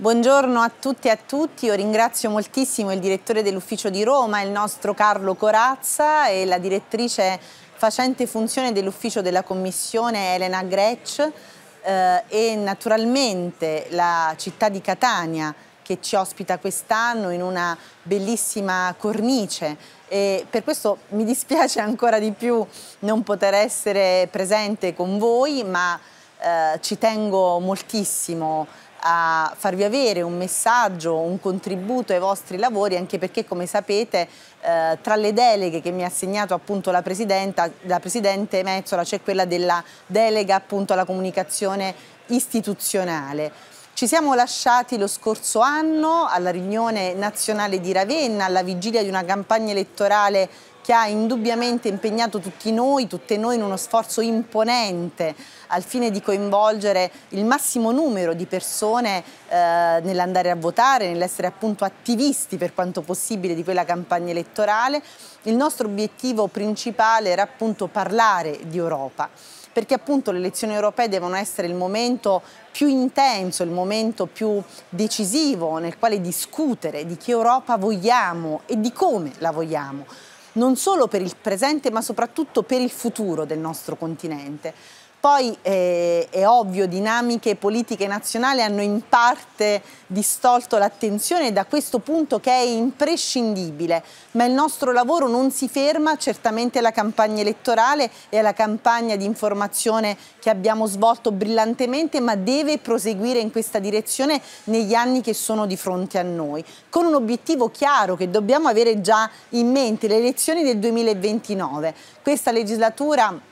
Buongiorno a tutti e a tutti, io ringrazio moltissimo il direttore dell'ufficio di Roma, il nostro Carlo Corazza e la direttrice facente funzione dell'ufficio della Commissione Elena Grech eh, e naturalmente la città di Catania che ci ospita quest'anno in una bellissima cornice e per questo mi dispiace ancora di più non poter essere presente con voi ma eh, ci tengo moltissimo a farvi avere un messaggio, un contributo ai vostri lavori, anche perché come sapete eh, tra le deleghe che mi ha assegnato appunto la, la Presidente Mezzola c'è quella della delega appunto alla comunicazione istituzionale. Ci siamo lasciati lo scorso anno alla riunione nazionale di Ravenna alla vigilia di una campagna elettorale che ha indubbiamente impegnato tutti noi, tutte noi in uno sforzo imponente al fine di coinvolgere il massimo numero di persone eh, nell'andare a votare, nell'essere appunto attivisti per quanto possibile di quella campagna elettorale. Il nostro obiettivo principale era appunto parlare di Europa perché appunto le elezioni europee devono essere il momento più intenso, il momento più decisivo nel quale discutere di che Europa vogliamo e di come la vogliamo non solo per il presente ma soprattutto per il futuro del nostro continente. Poi eh, è ovvio, dinamiche politiche nazionali hanno in parte distolto l'attenzione da questo punto che è imprescindibile, ma il nostro lavoro non si ferma certamente alla campagna elettorale e alla campagna di informazione che abbiamo svolto brillantemente, ma deve proseguire in questa direzione negli anni che sono di fronte a noi, con un obiettivo chiaro che dobbiamo avere già in mente, le elezioni del 2029. Questa legislatura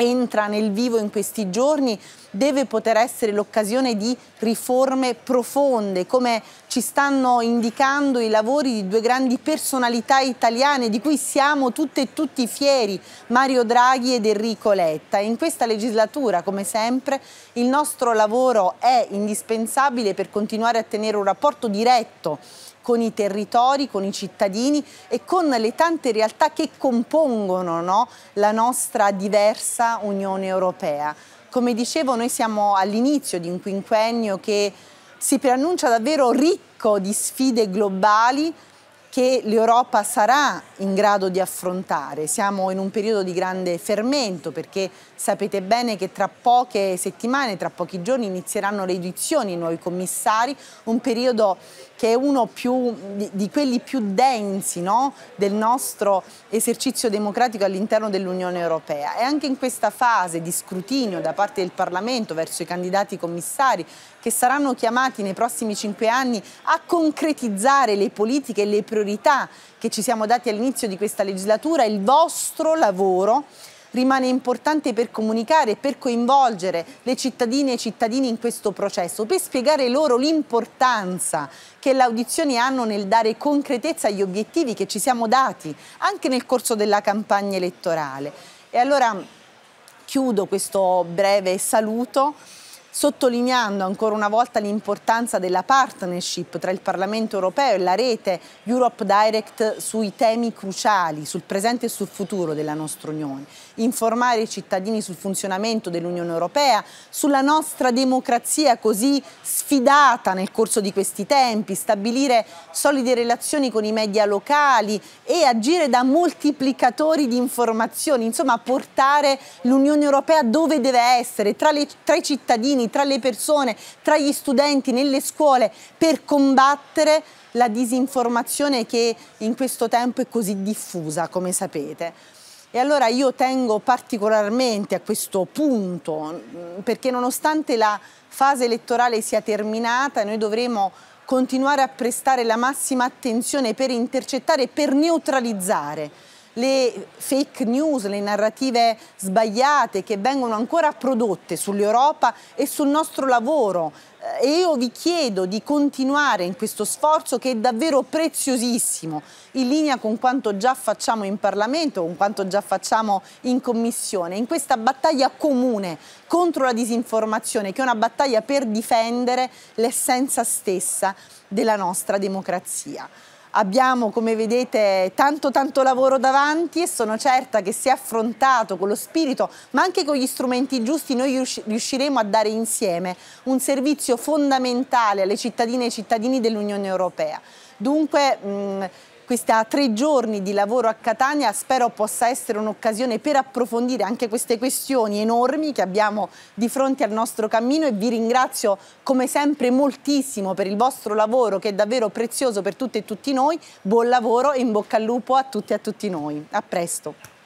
entra nel vivo in questi giorni deve poter essere l'occasione di riforme profonde, come ci stanno indicando i lavori di due grandi personalità italiane di cui siamo tutte e tutti fieri, Mario Draghi ed Enrico Letta. In questa legislatura, come sempre, il nostro lavoro è indispensabile per continuare a tenere un rapporto diretto con i territori, con i cittadini e con le tante realtà che compongono no, la nostra diversa Unione Europea. Come dicevo, noi siamo all'inizio di un quinquennio che si preannuncia davvero ricco di sfide globali, che l'Europa sarà in grado di affrontare. Siamo in un periodo di grande fermento perché sapete bene che tra poche settimane, tra pochi giorni inizieranno le edizioni, i nuovi commissari, un periodo che è uno più, di, di, quelli più densi no? del nostro esercizio democratico all'interno dell'Unione Europea. E anche in questa fase di scrutinio da parte del Parlamento verso i candidati commissari, che saranno chiamati nei prossimi cinque anni a concretizzare le politiche e le priorità che ci siamo dati all'inizio di questa legislatura, il vostro lavoro rimane importante per comunicare e per coinvolgere le cittadine e i cittadini in questo processo, per spiegare loro l'importanza che le audizioni hanno nel dare concretezza agli obiettivi che ci siamo dati anche nel corso della campagna elettorale. E allora chiudo questo breve saluto sottolineando ancora una volta l'importanza della partnership tra il Parlamento europeo e la rete Europe Direct sui temi cruciali, sul presente e sul futuro della nostra Unione. Informare i cittadini sul funzionamento dell'Unione Europea, sulla nostra democrazia così sfidata nel corso di questi tempi, stabilire solide relazioni con i media locali e agire da moltiplicatori di informazioni, insomma portare l'Unione Europea dove deve essere, tra, le, tra i cittadini, tra le persone, tra gli studenti, nelle scuole, per combattere la disinformazione che in questo tempo è così diffusa, come sapete. E allora io tengo particolarmente a questo punto, mm, perché nonostante la fase elettorale sia terminata, noi dovremo continuare a prestare la massima attenzione per intercettare e per neutralizzare le fake news, le narrative sbagliate che vengono ancora prodotte sull'Europa e sul nostro lavoro. Eh, e io vi chiedo di continuare in questo sforzo che è davvero preziosissimo, in linea con quanto già facciamo in Parlamento, con quanto già facciamo in Commissione, in questa battaglia comune contro la disinformazione, che è una battaglia per difendere l'essenza stessa della nostra democrazia. Abbiamo, come vedete, tanto tanto lavoro davanti e sono certa che se affrontato con lo spirito, ma anche con gli strumenti giusti, noi riusciremo a dare insieme un servizio fondamentale alle cittadine e ai cittadini dell'Unione Europea. Dunque mh, mm, questa tre giorni di lavoro a Catania spero possa essere un'occasione per approfondire anche queste questioni enormi che abbiamo di fronte al nostro cammino e vi ringrazio come sempre moltissimo per il vostro lavoro che è davvero prezioso per tutte e tutti noi, buon lavoro e in bocca al lupo a tutti e a tutti noi. A presto.